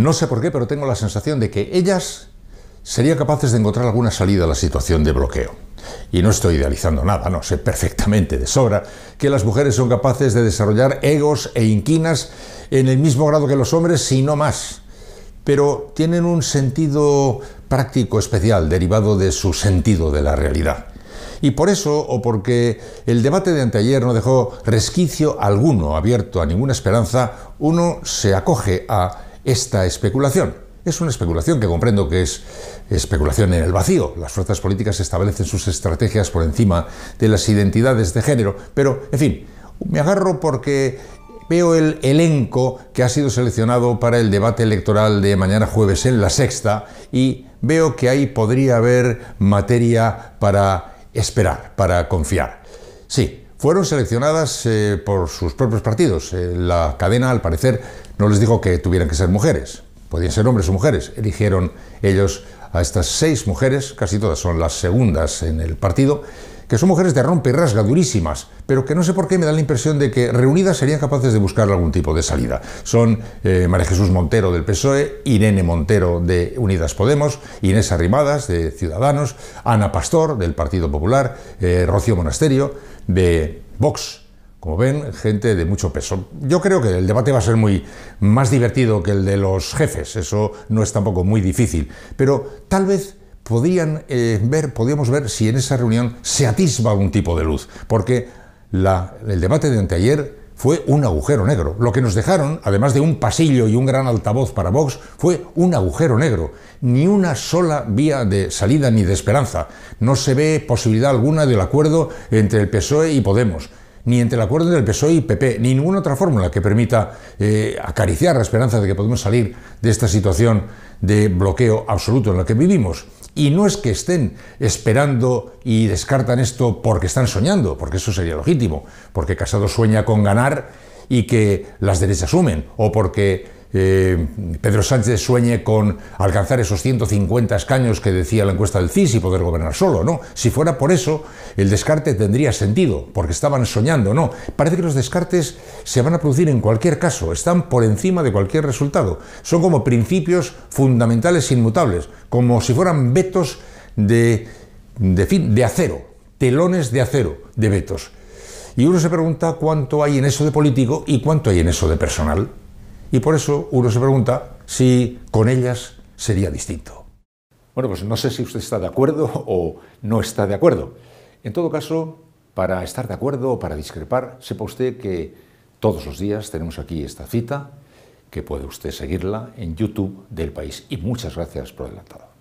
No sé por qué, pero tengo la sensación de que ellas serían capaces de encontrar alguna salida a la situación de bloqueo. Y no estoy idealizando nada, no sé perfectamente de sobra que las mujeres son capaces de desarrollar egos e inquinas en el mismo grado que los hombres, si no más. Pero tienen un sentido práctico especial derivado de su sentido de la realidad. Y por eso, o porque el debate de anteayer no dejó resquicio alguno abierto a ninguna esperanza, uno se acoge a esta especulación. Es una especulación que comprendo que es especulación en el vacío. Las fuerzas políticas establecen sus estrategias por encima de las identidades de género, pero, en fin, me agarro porque veo el elenco que ha sido seleccionado para el debate electoral de mañana jueves en la sexta y veo que ahí podría haber materia para esperar, para confiar. Sí, fueron seleccionadas eh, por sus propios partidos. Eh, la cadena, al parecer, no les dijo que tuvieran que ser mujeres. Podían ser hombres o mujeres. Eligieron ellos a estas seis mujeres, casi todas son las segundas en el partido, que son mujeres de rompe y rasga, durísimas, pero que no sé por qué me da la impresión de que reunidas serían capaces de buscar algún tipo de salida. Son eh, María Jesús Montero del PSOE, Irene Montero de Unidas Podemos, Inés Arrimadas de Ciudadanos, Ana Pastor del Partido Popular, Rocio eh, Rocío Monasterio de Vox. Como ven, gente de mucho peso. Yo creo que el debate va a ser muy más divertido que el de los jefes, eso no es tampoco muy difícil, pero tal vez podían, eh, ver, podíamos ver si en esa reunión se atisba algún tipo de luz, porque el debate de anteayer fue un agujero negro. Lo que nos dejaron, además de un pasillo y un gran altavoz para Vox, fue un agujero negro. Ni una sola vía de salida ni de esperanza. No se ve posibilidad alguna del acuerdo entre el PSOE y Podemos ni entre el acuerdo del PSOE y PP, ni ninguna otra fórmula que permita eh, acariciar la esperanza de que podemos salir de esta situación de bloqueo absoluto en la que vivimos. Y no es que estén esperando y descartan esto porque están soñando, porque eso sería legítimo, porque Casado sueña con ganar y que las derechas sumen, o porque eh, Pedro Sánchez sueñe con alcanzar esos 150 escaños que decía la encuesta del CIS y poder gobernar solo, ¿no? Si fuera por eso, el descarte tendría sentido, porque estaban soñando, ¿no? Parece que los descartes se van a producir en cualquier caso, están por encima de cualquier resultado. Son como principios fundamentales inmutables, como si fueran vetos de, de acero, telones de acero de vetos. Y uno se pregunta cuánto hay en eso de político y cuánto hay en eso de personal. Y por eso uno se pregunta si con ellas sería distinto. Bueno, pues no sé si usted está de acuerdo o no está de acuerdo. En todo caso, para estar de acuerdo o para discrepar, sepa usted que todos los días tenemos aquí esta cita, que puede usted seguirla en YouTube del país. Y muchas gracias por adelantado.